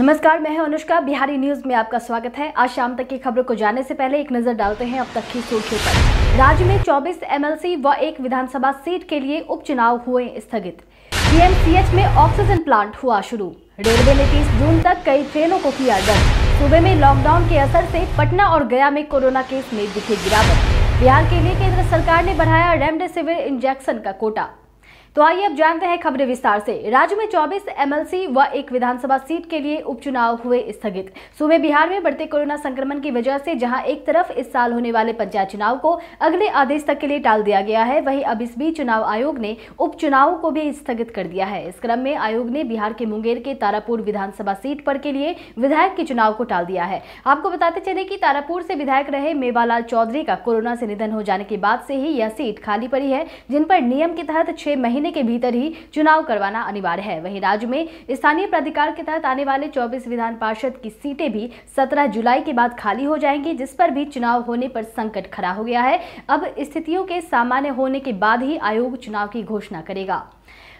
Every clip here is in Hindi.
नमस्कार मैं हूं अनुष्का बिहारी न्यूज में आपका स्वागत है आज शाम तक की खबरों को जानने से पहले एक नजर डालते हैं अब तक की सुर्खियों पर राज्य में 24 एमएलसी व एक विधानसभा सीट के लिए उपचुनाव हुए स्थगित पीएमसीएच में ऑक्सीजन प्लांट हुआ शुरू रेलवे ने तीस जून तक कई ट्रेनों को किया रद्द सूबे में लॉकडाउन के असर ऐसी पटना और गया में कोरोना केस में दिखे गिरावट बिहार के लिए केंद्र सरकार ने बढ़ाया रेमडेसिविर इंजेक्शन का कोटा तो आइए अब जानते हैं खबरें विस्तार से राज्य में 24 एमएलसी व एक विधानसभा सीट के लिए उपचुनाव हुए स्थगित सूबे बिहार में बढ़ते कोरोना संक्रमण की वजह से जहां एक तरफ इस साल होने वाले पंचायत चुनाव को अगले आदेश तक के लिए टाल दिया गया है वहीं अब इस बीच चुनाव आयोग ने उपचुनाव को भी स्थगित कर दिया है इस क्रम में आयोग ने बिहार के मुंगेर के तारापुर विधानसभा सीट पर के लिए विधायक के चुनाव को टाल दिया है आपको बताते चले की तारापुर से विधायक रहे मेवालाल चौधरी का कोरोना से निधन हो जाने के बाद से ही यह सीट खाली पड़ी है जिन पर नियम के तहत छह महीने महीने के भीतर ही चुनाव करवाना अनिवार्य है वहीं राज्य में स्थानीय प्राधिकार के तहत आने वाले चौबीस विधान पार्षद की सीटें भी सत्रह जुलाई के बाद खाली हो जाएंगी जिस पर भी चुनाव होने पर संकट खड़ा हो गया है अब स्थितियों के सामान्य होने के बाद ही आयोग चुनाव की घोषणा करेगा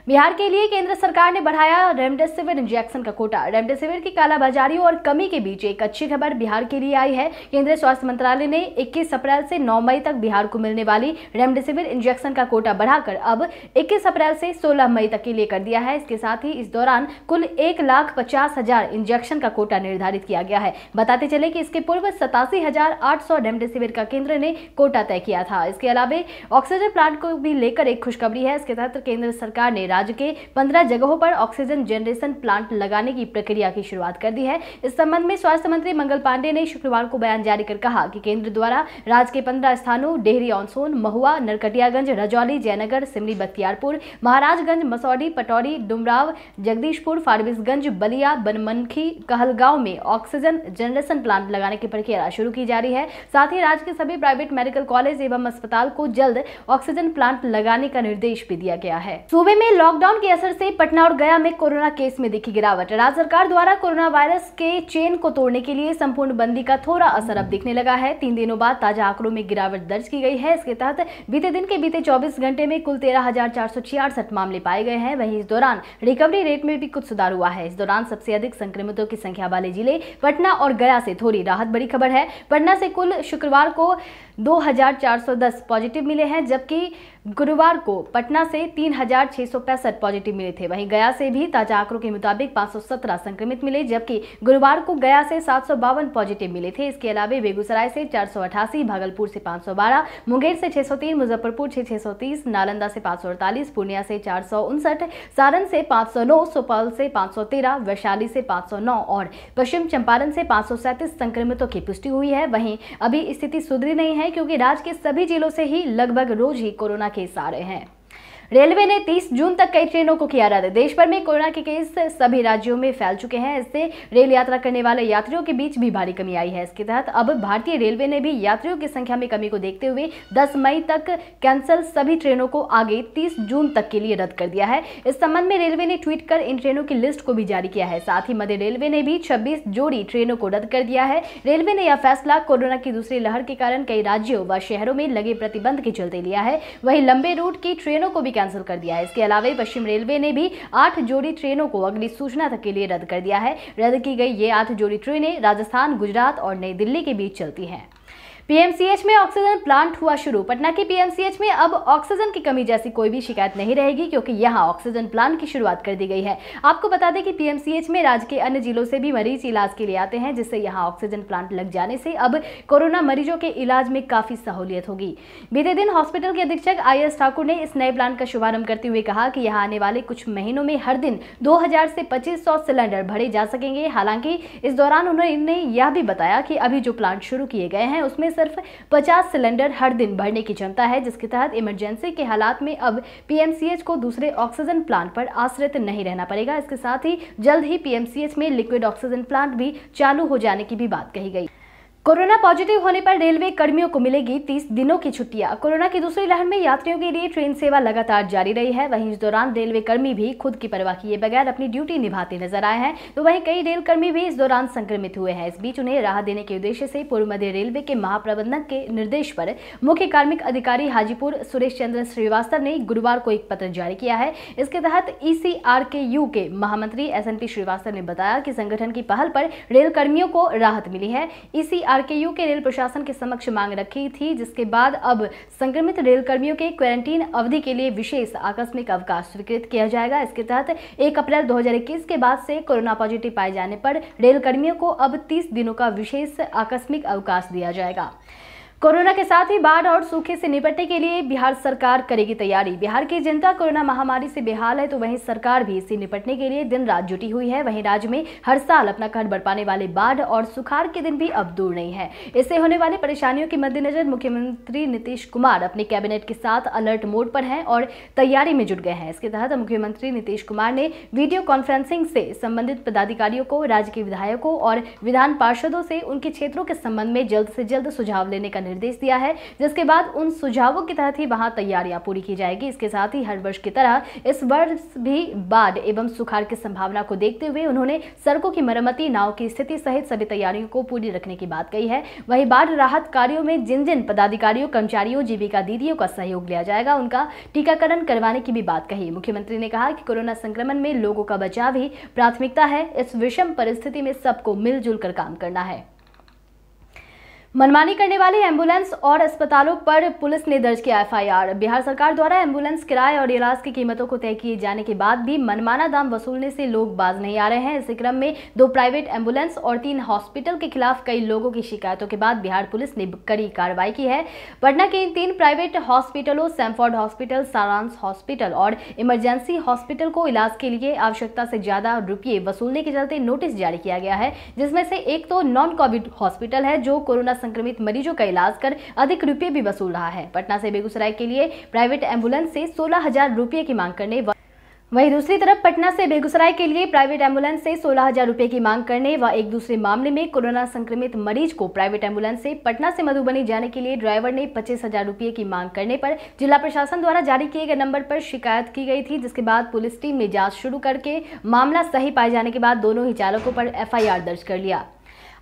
बिहार के लिए केंद्र सरकार ने बढ़ाया रेमडेसिविर इंजेक्शन का कोटा रेमडेसिविर की कालाबाजारी और कमी के बीच एक अच्छी खबर बिहार के लिए आई है केंद्रीय स्वास्थ्य मंत्रालय ने 21 अप्रैल से 9 मई तक बिहार को मिलने वाली रेमडेसिविर इंजेक्शन का कोटा बढ़ाकर अब 21 अप्रैल से 16 मई तक के लिए कर दिया है इसके साथ ही इस दौरान कुल एक लाख पचास हजार इंजेक्शन का कोटा निर्धारित किया गया है बताते चले कि इसके पूर्व सतासी हजार आठ सौ रेमडेसिविर का केंद्र ने कोटा तय किया था इसके अलावा ऑक्सीजन प्लांट को भी लेकर एक खुशखबरी है इसके तहत केंद्र सरकार ने राज्य के पंद्रह जगहों पर ऑक्सीजन जनरेशन प्लांट लगाने की प्रक्रिया की शुरुआत कर दी है इस संबंध में स्वास्थ्य मंत्री मंगल पांडे ने शुक्रवार को बयान जारी कर कहा कि केंद्र द्वारा राज्य के पंद्रह स्थानों डेहरी ऑनसोन महुआ नरकटियागंज रजौली जयनगर सिमरी बख्तियारपुर महाराजगंज मसौडी पटौरी डुमराव जगदीशपुर फारबिसगंज बलिया बनमनखी कहलगांव में ऑक्सीजन जनरेशन प्लांट लगाने की प्रक्रिया शुरू की जा रही है साथ ही राज्य के सभी प्राइवेट मेडिकल कॉलेज एवं अस्पताल को जल्द ऑक्सीजन प्लांट लगाने का निर्देश भी दिया गया है सूबे में लॉकडाउन के असर से पटना और गया में कोरोना केस में दिखी गिरावट राज्य सरकार द्वारा कोरोना वायरस के चेन को तोड़ने के लिए संपूर्ण बंदी का थोड़ा असर अब दिखने लगा है तीन दिनों बाद ताजा आंकड़ों में गिरावट दर्ज की गई है इसके तहत बीते दिन के बीते 24 घंटे में कुल तेरह मामले पाए गए हैं वहीं इस दौरान रिकवरी रेट में भी कुछ सुधार हुआ है इस दौरान सबसे अधिक संक्रमितों की संख्या वाले जिले पटना और गया से थोड़ी राहत बड़ी खबर है पटना से कुल शुक्रवार को 2410 पॉजिटिव मिले हैं जबकि गुरुवार को पटना से तीन पॉजिटिव मिले थे वहीं गया से भी ताजा आंकड़ों के मुताबिक 517 संक्रमित मिले जबकि गुरुवार को गया से सात पॉजिटिव मिले थे इसके अलावा बेगूसराय से चार भागलपुर से 512, मुंगेर से 603, मुजफ्फरपुर से 630, नालंदा से पाँच पूर्णिया से चार सारण से पाँच सुपौल से पाँच वैशाली से पाँच और पश्चिम चंपारण से पाँच संक्रमितों की पुष्टि हुई है वहीं अभी स्थिति सुधरी नहीं है हैं क्योंकि राज्य के सभी जिलों से ही लगभग रोज ही कोरोना केस आ रहे हैं रेलवे ने 30 जून तक कई ट्रेनों को किया रद्द देश भर में कोरोना के केस सभी राज्यों में फैल चुके हैं इससे रेल यात्रा करने वाले यात्रियों के बीच भी भारी कमी आई है इसके तहत अब भारतीय रेलवे ने भी यात्रियों की संख्या में कमी को देखते हुए दस मई तक कैंसल सभी ट्रेनों को आगे तीस जून तक के लिए रद्द कर दिया है इस संबंध में रेलवे ने ट्वीट कर इन ट्रेनों की लिस्ट को भी जारी किया है साथ ही मध्य रेलवे ने भी छब्बीस जोड़ी ट्रेनों को रद्द कर दिया है रेलवे ने यह फैसला कोरोना की दूसरी लहर के कारण कई राज्यों व शहरों में लगे प्रतिबंध के चलते लिया है वहीं लंबे रूट की ट्रेनों को भी कैंसिल कर दिया है इसके अलावा पश्चिम रेलवे ने भी आठ जोड़ी ट्रेनों को अगली सूचना तक के लिए रद्द कर दिया है रद्द की गई ये आठ जोड़ी ट्रेनें राजस्थान गुजरात और नई दिल्ली के बीच चलती हैं पीएमसीएच में ऑक्सीजन प्लांट हुआ शुरू पटना के पीएमसीएच में अब ऑक्सीजन की कमी जैसी कोई भी शिकायत नहीं रहेगी क्योंकि यहाँ ऑक्सीजन प्लांट की शुरुआत कर दी गई है आपको बता दें कि पीएमसीएच में राज्य के अन्य जिलों से भी मरीज इलाज के लिए आते हैं जिससे यहाँ ऑक्सीजन प्लांट लग जाने से अब कोरोना मरीजों के इलाज में काफी सहूलियत होगी बीते दिन हॉस्पिटल के अधीक्षक आई ठाकुर ने इस नए प्लांट का शुभारंभ करते हुए कहा कि यहाँ आने वाले कुछ महीनों में हर दिन दो से पच्चीस सिलेंडर भरे जा सकेंगे हालांकि इस दौरान उन्होंने यह भी बताया कि अभी जो प्लांट शुरू किए गए हैं उसमें सिर्फ 50 सिलेंडर हर दिन भरने की क्षमता है जिसके तहत इमरजेंसी के हालात में अब पीएमसीएच को दूसरे ऑक्सीजन प्लांट पर आश्रित नहीं रहना पड़ेगा इसके साथ ही जल्द ही पीएमसीएच में लिक्विड ऑक्सीजन प्लांट भी चालू हो जाने की भी बात कही गई कोरोना पॉजिटिव होने पर रेलवे कर्मियों को मिलेगी 30 दिनों की छुट्टियां कोरोना की दूसरी लहर में यात्रियों के लिए ट्रेन सेवा लगातार जारी रही है वहीं इस दौरान रेलवे कर्मी भी खुद की परवाह किए बगैर अपनी ड्यूटी निभाते नजर आए हैं तो वहीं कई रेल कर्मी भी इस दौरान संक्रमित हुए हैं इस बीच उन्हें राहत देने के उद्देश्य से पूर्व मध्य रेलवे के महाप्रबंधक के निर्देश पर मुख्य कार्मिक अधिकारी हाजीपुर सुरेश चंद्र श्रीवास्तव ने गुरुवार को एक पत्र जारी किया है इसके तहत ई के यू के महामंत्री एस श्रीवास्तव ने बताया कि संगठन की पहल पर रेल कर्मियों को राहत मिली है ईसीआर e आरकेयू के रेल प्रशासन के समक्ष मांग रखी थी जिसके बाद अब संक्रमित रेल कर्मियों के क्वारंटीन अवधि के लिए विशेष आकस्मिक अवकाश स्वीकृत किया जाएगा इसके तहत एक अप्रैल 2021 के बाद से कोरोना पॉजिटिव पाए जाने पर रेल कर्मियों को अब तीस दिनों का विशेष आकस्मिक अवकाश दिया जाएगा कोरोना के साथ ही बाढ़ और सूखे से निपटने के लिए बिहार सरकार करेगी तैयारी बिहार की जनता कोरोना महामारी से बेहाल है तो वहीं सरकार भी इससे निपटने के लिए दिन रात जुटी हुई है वहीं राज्य में हर साल अपना कहर बढ़ वाले बाढ़ और सुखाड़ के दिन भी अब दूर नहीं है इससे होने वाली परेशानियों के मद्देनजर मुख्यमंत्री नीतीश कुमार अपने कैबिनेट के साथ अलर्ट मोड पर है और तैयारी में जुट गए हैं इसके तहत मुख्यमंत्री नीतीश कुमार ने वीडियो कॉन्फ्रेंसिंग से संबंधित पदाधिकारियों को राज्य के विधायकों और विधान पार्षदों से उनके क्षेत्रों के संबंध में जल्द से जल्द सुझाव लेने का निर्देश दिया है जिसके बाद उन सुझावों के तहत ही वहां तैयारियां पूरी की जाएगी इसके साथ ही हर वर्ष की तरह इस वर्ष भी बाढ़ एवं सुखाड़ की संभावना को देखते हुए उन्होंने सड़कों की मरम्मति नाव की स्थिति सहित सभी तैयारियों को पूरी रखने की बात कही है वही बाढ़ राहत कार्यो में जिन जिन पदाधिकारियों कर्मचारियों जीविका दीदियों का सहयोग लिया जाएगा उनका टीकाकरण करवाने की भी बात कही मुख्यमंत्री ने कहा कि कोरोना संक्रमण में लोगों का बचाव ही प्राथमिकता है इस विषम परिस्थिति में सबको मिलजुल कर काम करना है मनमानी करने वाले एम्बुलेंस और अस्पतालों पर पुलिस ने दर्ज किया एफआईआर बिहार सरकार द्वारा एम्बुलेंस किराए और इलाज की कीमतों को तय किए जाने के बाद भी मनमाना दाम वसूलने से लोग बाज नहीं आ रहे हैं इसी क्रम में दो प्राइवेट एम्बुलेंस और तीन हॉस्पिटल के खिलाफ कई लोगों की शिकायतों के बाद बिहार पुलिस ने कड़ी कार्रवाई की है पटना के इन तीन प्राइवेट हॉस्पिटलों सैमफोर्ड हॉस्पिटल सारांस हॉस्पिटल और इमरजेंसी हॉस्पिटल को इलाज के लिए आवश्यकता से ज्यादा रुपये वसूलने के चलते नोटिस जारी किया गया है जिसमें से एक तो नॉन कोविड हॉस्पिटल है जो कोरोना संक्रमित मरीजों का इलाज कर अधिक रुपये भी वसूल रहा है पटना से बेगूसराय के लिए प्राइवेट एम्बुलेंस से सोलह हजार की मांग करने वहीं दूसरी तरफ पटना से बेगूसराय के लिए प्राइवेट एम्बुलेंस से सोलह हजार रुपये की मांग करने व एक दूसरे मामले में कोरोना संक्रमित मरीज को प्राइवेट एम्बुलेंस से पटना से मधुबनी जाने के लिए ड्राइवर ने पच्चीस हजार रुपये की मांग करने पर जिला प्रशासन द्वारा जारी किए गए नंबर पर शिकायत की गई थी जिसके बाद पुलिस टीम ने जाँच शुरू करके मामला सही पाए जाने के बाद दोनों ही चालकों पर एफ दर्ज कर लिया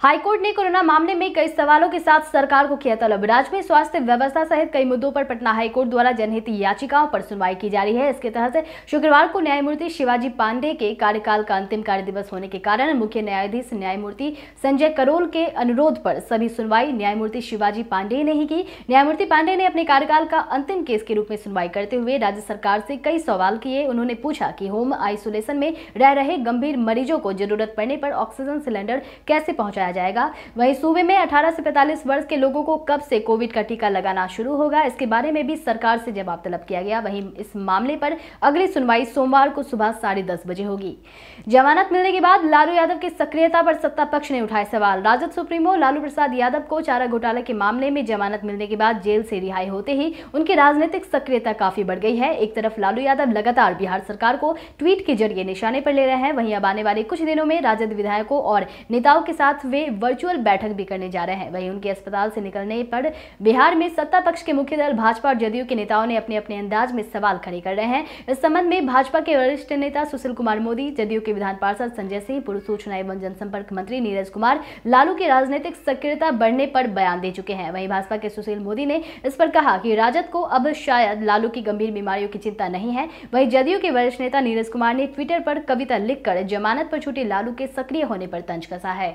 हाईकोर्ट ने कोरोना मामले में कई सवालों के साथ सरकार को किया तलब राज्य में स्वास्थ्य व्यवस्था सहित कई मुद्दों पर पटना हाईकोर्ट द्वारा जनहित याचिकाओं पर सुनवाई की जा रही है इसके तहत शुक्रवार को न्यायमूर्ति शिवाजी पांडे के कार्यकाल का अंतिम कार्य दिवस होने के कारण मुख्य न्यायाधीश न्यायमूर्ति संजय करोल के अनुरोध पर सभी सुनवाई न्यायमूर्ति शिवाजी पांडेय ने ही की न्यायमूर्ति पांडे ने अपने कार्यकाल का अंतिम केस के रूप में सुनवाई करते हुए राज्य सरकार से कई सवाल किए उन्होंने पूछा कि होम आइसोलेशन में रह रहे गंभीर मरीजों को जरूरत पड़ने पर ऑक्सीजन सिलेंडर कैसे पहुंचाया लगाया जाएगा वहीं सूबे में 18 से 45 वर्ष के लोगों को कब से कोविड का टीका लगाना शुरू होगा इसके बारे में भी सरकार से जवाब तलब किया गया वहीं इस मामले पर अगली सुनवाई सोमवार को सुबह साढ़े दस बजे होगी जमानत मिलने के बाद लालू यादव की सक्रियता पर सत्ता पक्ष ने उठाए सवाल राजद सुप्रीमो लालू प्रसाद यादव को चारा घोटाला के मामले में जमानत मिलने के बाद जेल से रिहाई होते ही उनकी राजनीतिक सक्रियता काफी बढ़ गई है एक तरफ लालू यादव लगातार बिहार सरकार को ट्वीट के जरिए निशाने पर ले रहे हैं वहीं अब आने वाले कुछ दिनों में राजद विधायकों और नेताओं के साथ वे वर्चुअल बैठक भी करने जा रहे हैं वहीं उनके अस्पताल से निकलने पर बिहार में सत्ता पक्ष के मुख्य दल भाजपा और जदयू के नेताओं ने अपने अपने अंदाज में सवाल खड़े कर रहे हैं इस संबंध में भाजपा के वरिष्ठ नेता सुशील कुमार मोदी जदयू के विधान पार्षद संजय सिंह पूर्व सूचना एवं जनसंपर्क मंत्री नीरज कुमार लालू की राजनीतिक सक्रियता बढ़ने पर बयान दे चुके हैं वहीं भाजपा के सुशील मोदी ने इस पर कहा कि राजद को अब शायद लालू की गंभीर बीमारियों की चिंता नहीं है वहीं जदयू के वरिष्ठ नेता नीरज कुमार ने ट्विटर पर कविता लिखकर जमानत पर छूटे लालू के सक्रिय होने पर तंज कसा है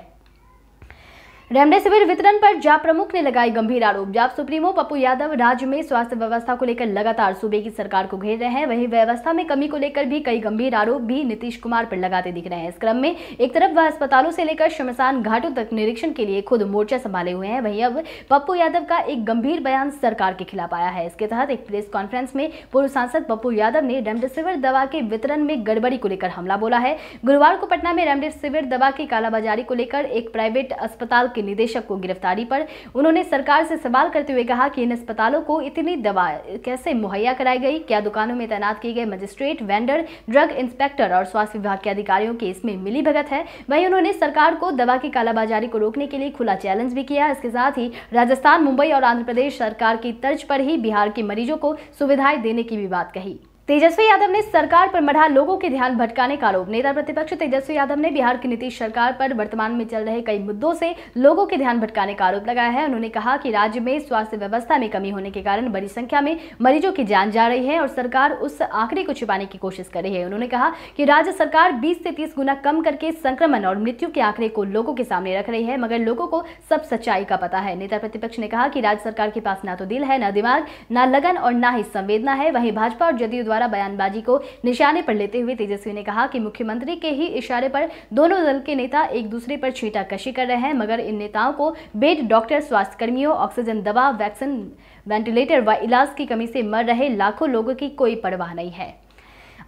रेमडेसिविर वितरण पर जाप प्रमुख ने लगाई गंभीर आरोप जाप सुप्रीमो पप्पू यादव राज्य में स्वास्थ्य व्यवस्था को लेकर लगातार सूबे की सरकार को घेर रहे हैं वहीं व्यवस्था में कमी को लेकर भी कई गंभीर आरोप भी नीतीश कुमार पर लगाते दिख रहे हैं इस क्रम में एक तरफ वह अस्पतालों से लेकर शमशान घाटों तक निरीक्षण के लिए खुद मोर्चा संभाले हुए हैं वहीं अब पप्पू यादव का एक गंभीर बयान सरकार के खिलाफ आया है इसके तहत एक प्रेस कॉन्फ्रेंस में पूर्व सांसद पप्पू यादव ने रेमडेसिविर दवा के वितरण में गड़बड़ी को लेकर हमला बोला है गुरुवार को पटना में रेमडेसिविर दवा की कालाबाजारी को लेकर एक प्राइवेट अस्पताल के के निदेशक को गिरफ्तारी पर उन्होंने सरकार से सवाल करते हुए कहा कि इन अस्पतालों को इतनी दवा कैसे मुहैया कराई गई क्या दुकानों में तैनात किए गए मजिस्ट्रेट वेंडर ड्रग इंस्पेक्टर और स्वास्थ्य विभाग के अधिकारियों के इसमें मिली भगत है वहीं उन्होंने सरकार को दवा की कालाबाजारी को रोकने के लिए खुला चैलेंज भी किया इसके साथ ही राजस्थान मुंबई और आंध्र प्रदेश सरकार की तर्ज पर ही बिहार के मरीजों को सुविधाएं देने की भी बात कही तेजस्वी यादव ने सरकार पर मढ़ा लोगों के ध्यान भटकाने का आरोप नेता प्रतिपक्ष तेजस्वी यादव ने बिहार की नीतीश सरकार पर वर्तमान में चल रहे कई मुद्दों से लोगों के ध्यान भटकाने का आरोप लगाया है उन्होंने कहा कि राज्य में स्वास्थ्य व्यवस्था में कमी होने के कारण बड़ी संख्या में मरीजों की जान जा रही है और सरकार उस आंकड़े को छिपाने की कोशिश कर रही है उन्होंने कहा कि राज्य सरकार बीस से तीस गुना कम करके संक्रमण और मृत्यु के आंकड़े को लोगों के सामने रख रही है मगर लोगों को सब सच्चाई का पता है नेता प्रतिपक्ष ने कहा कि राज्य सरकार के पास ना तो दिल है न दिमाग न लगन और न ही संवेदना है वहीं भाजपा और जदयू द्वारा द्वारा बयानबाजी को निशाने पर लेते हुए तेजस्वी ने कहा कि मुख्यमंत्री के ही इशारे पर दोनों दल के नेता एक दूसरे पर कशी कर रहे हैं मगर इन नेताओं को बेड डॉक्टर स्वास्थ्यकर्मियों ऑक्सीजन दवा वैक्सीन वेंटिलेटर व इलाज की कमी से मर रहे लाखों लोगों की कोई परवाह नहीं है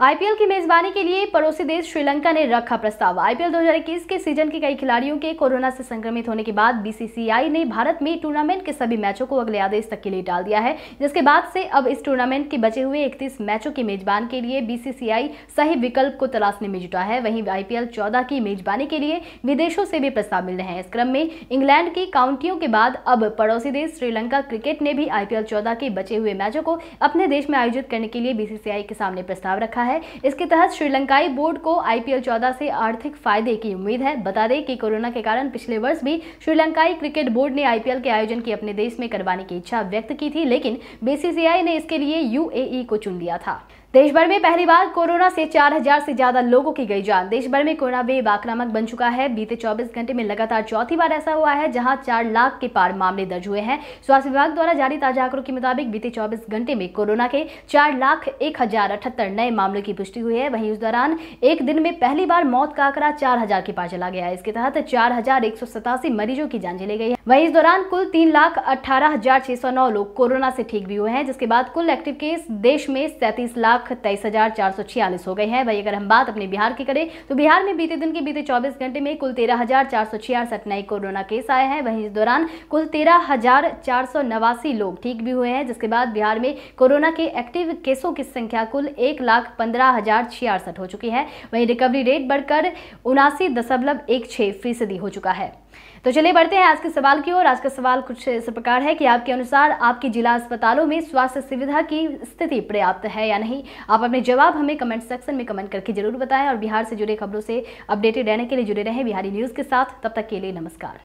आईपीएल की मेजबानी के लिए पड़ोसी देश श्रीलंका ने रखा प्रस्ताव आईपीएल 2021 के सीजन के कई खिलाड़ियों के कोरोना से संक्रमित होने के बाद बीसीसीआई ने भारत में टूर्नामेंट के सभी मैचों को अगले आदेश तक के लिए टाल दिया है जिसके बाद से अब इस टूर्नामेंट के बचे हुए इकतीस मैचों की मेजबान के लिए बीसीसीआई सही विकल्प को तलाशने में जुटा है वहीं आईपीएल चौदह की मेजबानी के लिए विदेशों से भी प्रस्ताव मिल रहे हैं इस क्रम में इंग्लैंड की काउंटियों के बाद अब पड़ोसी देश श्रीलंका क्रिकेट ने भी आईपीएल चौदह के बचे हुए मैचों को अपने देश में आयोजित करने के लिए बीसीसीआई के सामने प्रस्ताव रखा रखा है इसके तहत श्रीलंकाई बोर्ड को आईपीएल 14 से आर्थिक फायदे की उम्मीद है बता दें कि कोरोना के कारण पिछले वर्ष भी श्रीलंकाई क्रिकेट बोर्ड ने आईपीएल के आयोजन की अपने देश में करवाने की इच्छा व्यक्त की थी लेकिन बीसीसीआई ने इसके लिए यू को चुन लिया था देश भर में पहली बार कोरोना से 4000 से ज्यादा लोगों की गई जान देश भर में कोरोना वेब आक्रामक बन चुका है बीते 24 घंटे में लगातार चौथी बार ऐसा हुआ है जहां 4 लाख के पार मामले दर्ज हुए हैं स्वास्थ्य विभाग द्वारा जारी ताजा आंकड़ों के मुताबिक बीते 24 घंटे में कोरोना के चार लाख एक हजार अठहत्तर नए मामले मामले की पुष्टि हुई है वहीं उस दौरान एक दिन में पहली बार मौत का आंकड़ा चार हजार के पास चला गया है इसके तहत चार हजार एक सौ सतासी मरीजों की जान चली गई है वहीं इस दौरान कुल तीन लाख अठारह हजार छह सौ नौ लोग कोरोना से ठीक भी हुए हैं जिसके बाद कुल एक्टिव केस देश में सैंतीस लाख तेईस हजार चार सौ छियालीस हो गए हैं वही अगर हम बात अपने बिहार की करें तो बिहार में बीते दिन के बीते चौबीस घंटे में कुल तेरह हजार चार सौ छियासठ नए कोरोना केस आए हैं वहीं इस दौरान कुल तेरह हजार चार सौ नवासी लोग ठीक भी हुए हैं जिसके बाद बिहार में कोरोना के एक्टिव केसों की संख्या कुल एक लाख पंद्रह हजार छियासठ हो चुकी है वहीं रिकवरी रेट बढ़कर उनासी दशमलव एक छः फीसदी हो चुका है तो चलिए बढ़ते हैं आज के सवाल की ओर आज का सवाल कुछ इस प्रकार है कि आपके अनुसार आपके जिला अस्पतालों में स्वास्थ्य सुविधा की स्थिति पर्याप्त है या नहीं आप अपने जवाब हमें कमेंट सेक्शन में कमेंट करके जरूर बताएं और बिहार से जुड़े खबरों से अपडेटेड रहने के लिए जुड़े रहें बिहारी न्यूज़ के साथ तब तक के लिए नमस्कार